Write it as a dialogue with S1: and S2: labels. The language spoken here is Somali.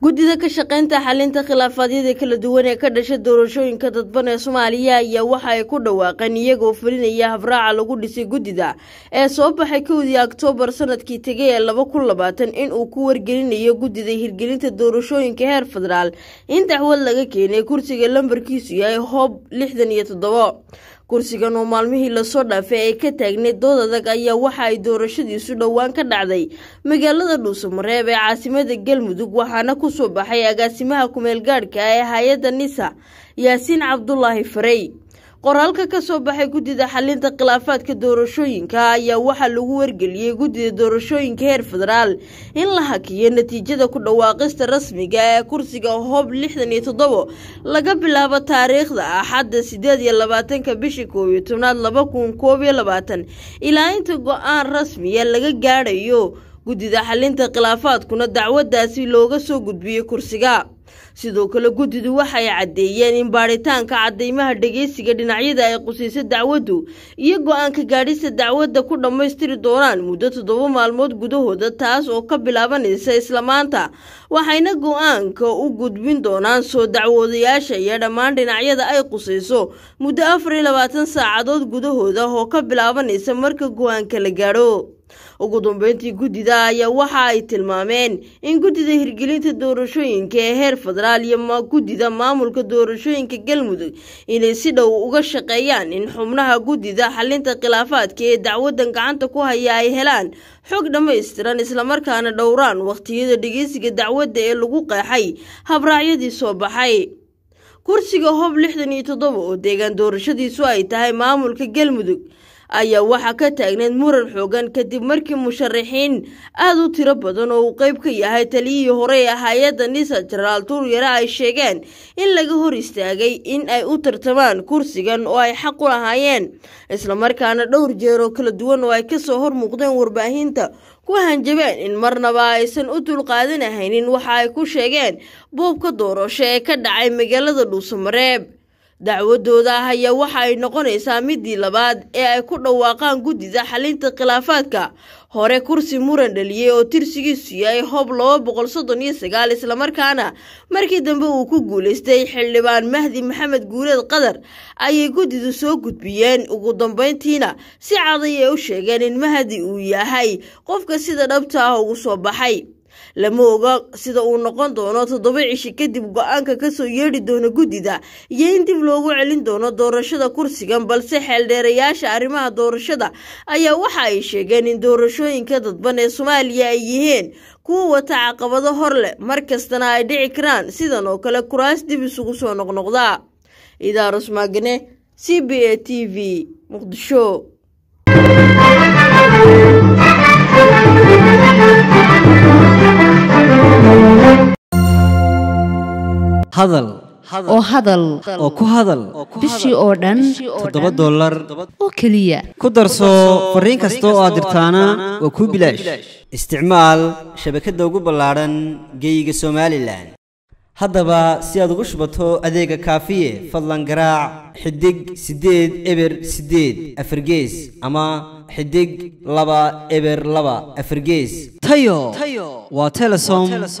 S1: guddida ka shaqeynta xalinta khilaafadyada kala duwan ee ka dhasha doorashooyinka dadban ee soomaaliya ayaa waxa ay ku dhawaaqeen iyagoo fulinaya habraaca lagu dhisay guddida ee soo baxay kowdii oktoobar sanadkii tegay ee laba kun labaatan inuu ku wargelinayo guddida hirgelinta doorashooyinka heer federaal in dacwad laga keenay kursiga lambarkiisu yahay hoob lixdan iyo toddobo kursigan oo maalmihii lasoo dhaafay ay ka taagneed dood adag ayaa waxa ay doorashadiisu dhowaan ka dhacday magaalada dhuusamareeb ee caasimada galmudug waxaana kusoo baxay agaasimaha kumeelgaadhka ah ee hay-adda nisa yaasiin cabdulaahi farey qoraalka ka soo baxay guddida xalinta khilaafaadka doorashooyinka ayaa waxaa lagu wargeliyey guddida doorashooyinka heer federaal in la hakiyo natiijada ku dhawaaqista rasmiga ee kursiga hoob lixdan iyo toddobo laga bilaabo taariikhda axadda sideed iyo labaatanka bishii koobiyo tobnaad laba kun koob iyo labaatan ilaa inta go-aan rasmiya laga gaadhayo guddida xalinta khilaafaadkuna dacwadaasi looga soo gudbiyey kursiga sidoo kale guddidu waxay caddeeyeen in baadhitaanka cadaymaha dhegeysiga dhinacyada ay qusiisa dacwaddu iyo go-aanka gaadhista dacwadda ku dhammaystiri doonaan muddo toddoba maalmood gudahooda taas oo ka bilaabanaysa islamaanta waxayna go-aanka u gudbin doonaan soo dacwoodayaasha iyo dhammaan dhinacyada ay qusayso muddo afar iyo labaatan saacadood gudahooda oo ka bilaabanaysa marka go-aanka la gaadho ugu dambeyntii guddida ayaa waxa ay tilmaameen in guddida hirgelinta doorashooyinka ee heer federaal iyo guddida maamulka doorashooyinka galmudug inay si dhow uga shaqeeyaan in xubnaha guddida xalinta khilaafaadka ee dacwaddan gacanta ku haya ay helaan xog dhammaystiran islamarkaana dhowraan wakhtiyada dhegeysiga dacwadda ee lagu qeexay habraacyadii soo baxay kursiga hob lixdan iyo toddoba oo deegaan doorashadiisu ay tahay maamulka galmudug ayaa waxaa ka taagneed muran xoogan kadib markii musharaxiin aada u tiro badan oo uu qeyb ka yahay taliyihii hore ee hay-adda nisa jenaraal tuuryare ay sheegeen in laga hor istaagay in ay u tartamaan kursigan oo ay xaq u lahaayeen islamarkaana dhowr jeer oo kala duwan oo ay kasoo hor muuqdeen warbaahinta ku hanjabeen in marnaba aysan u dulqaadan ahaynin waxa ay ku sheegeen buubka doorasho ee ka dhacay magaalada dhuusamareeb dacwadooda ah ayaa waxa ay noqonaysaa middii labaad ee ay ku dhawaaqaan guddida xalinta khilaafaadka hore kursi muran dhaliyey oo tirsigiisu yahay hob laba boqol soddon iyo sagaal islamarkaana markii dambe uu ku guulaystay xildhibaan mahdi maxamed guuleed qadar ayay guddidu soo gudbiyeen ugu dambeyntiina si caday ay ah u sheegeen in mahdi uu yahay qofka sida dhabta ah ugu soo baxay lama oga sida uu noqon doono toddoba cishi kadib go-aanka kasoo yeedhi doona guddida iyo in dib loogu celin doono doorashada kursigan balse xeeldheerayaasha arrimaha doorashada ayaa waxa ay sheegeen in doorashooyinka dadban ee soomaaliya ay yihiin kuwa wata caqabado hor leh mar kastana ay dhici karaan sidan oo kale kuraas dib isugu soo noqnoqdaa idaarus magne c b a t v muqdisho hadal oo hadal oo ku hadal bishii oo dhan toddoba dollar oo keliya ku darso fariin kasta oo aad dirtaana waa kuu bilaash isticmaal shabakadda ugu ballaadhan geeyiga somalilan haddaba si aad ugu shubato adeega kaafiye fadlan garaac xidig siddeed eber siddeed afargees ama xidig laba eber laba afargees tayo waa telesom